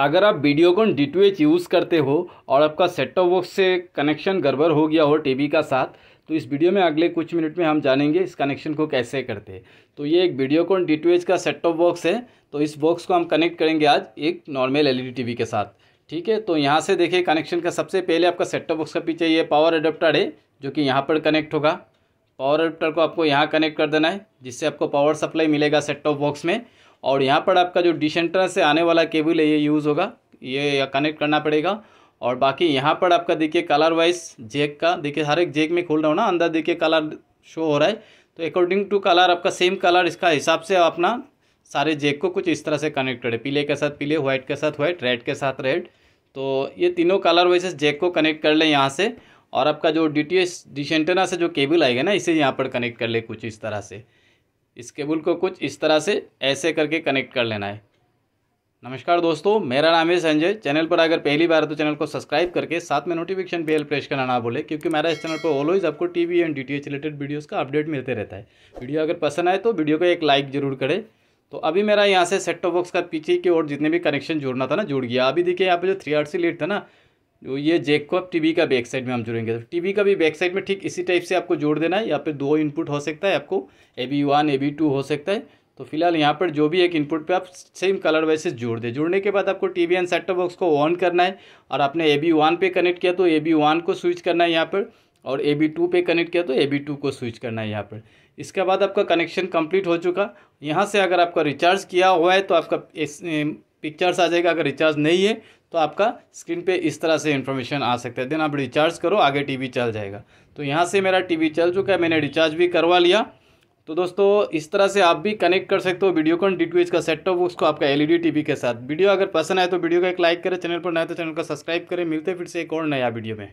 अगर आप Videocon D two H use करते हो और आपका सेट टॉप बॉक्स से कनेक्शन गड़बड़ हो गया हो टीवी का साथ तो इस वीडियो में अगले कुछ मिनट में हम जानेंगे इस कनेक्शन को कैसे करते हैं तो ये एक वीडियोकॉन डी टू एच का सेट टॉप बॉक्स है तो इस बॉक्स को हम कनेक्ट करेंगे आज एक normal L E D T V के साथ ठीक है तो यहाँ से देखिए कनेक्शन का सबसे पहले आपका सेट टॉप बॉक्स का पीछे ये पावर अडोप्टर है जो कि यहाँ पर कनेक्ट होगा पावर अडोप्टर को आपको यहाँ कनेक्ट कर देना है जिससे आपको पावर सप्लाई मिलेगा सेट टॉप बॉक्स में और यहाँ पर आपका जो डिसेंटर से आने वाला केबल है ये यूज़ होगा ये कनेक्ट करना पड़ेगा और बाकी यहाँ पर आपका देखिए कलर वाइज जेक का देखिए हर एक जेक में खोल रहा हूँ ना अंदर देखिए कलर शो हो रहा है तो अकॉर्डिंग टू कलर आपका सेम कलर इसका हिसाब से अपना सारे जेक को कुछ इस तरह से कनेक्ट करें पीले के साथ पीले व्हाइट के साथ व्हाइट रेड के साथ रेड तो ये तीनों कलर वाइजेस जेक को कनेक्ट कर लें यहाँ से और आपका जो डी टी एस डिश से जो केबल आएगा ना इसे यहाँ पर कनेक्ट कर ले कुछ इस तरह से इस केबल को कुछ इस तरह से ऐसे करके कनेक्ट कर लेना है नमस्कार दोस्तों मेरा नाम है संजय चैनल पर अगर पहली बार तो चैनल को सब्सक्राइब करके साथ में नोटिफिकेशन बेल प्रेस करना ना बोले क्योंकि मेरा इस चैनल पर ऑलवेज आपको TV and D related videos का अपडेट मिलते रहता है वीडियो अगर पसंद आए तो वीडियो को एक लाइक जरूर करें तो अभी मेरा यहाँ से सेट टॉप बॉक्स का पीछे की ओर जितने भी कनेक्शन जोड़ना था ना जुड़ गया अभी देखिए यहाँ पर जो थ्री आर सी लीड था ना ये जेकॉप टीवी का बैक साइड में हम जुड़ेंगे तो टीवी का भी बैक साइड में ठीक इसी टाइप से आपको जोड़ देना है यहाँ पर दो इनपुट हो सकता है आपको A B one A B two हो सकता है तो फिलहाल यहाँ पर जो भी एक इनपुट पे आप सेम कलर वैसे जोड़ दें जुड़ने के बाद आपको T V and set box को ऑन करना है और आपने ए बी वन पे कनेक्ट किया तो ए बी वन को स्विच करना है यहाँ पर और ए बी टू पे कनेक्ट किया तो ए बी टू को स्विच करना है यहाँ पर इसके बाद आपका कनेक्शन कंप्लीट हो चुका यहाँ से अगर आपका रिचार्ज किया हुआ है तो आपका पिक्चर्स आ जाएगा अगर रिचार्ज नहीं है तो आपका स्क्रीन पे इस तरह से इन्फॉर्मेशन आ सकता है देन आप रिचार्ज करो आगे टीवी चल जाएगा तो यहाँ से मेरा टीवी चल चुका है मैंने रिचार्ज भी करवा लिया तो दोस्तों इस तरह से आप भी कनेक्ट कर सकते हो वीडियो कॉन डी टू का सेटअप वो उसको आपका एलईडी टीवी e के साथ वीडियो अगर पसंद आए तो वीडियो का एक लाइक करें चैनल पर नए तो चैनल को सब्सक्राइब करें मिलते फिर से एक और नया वीडियो में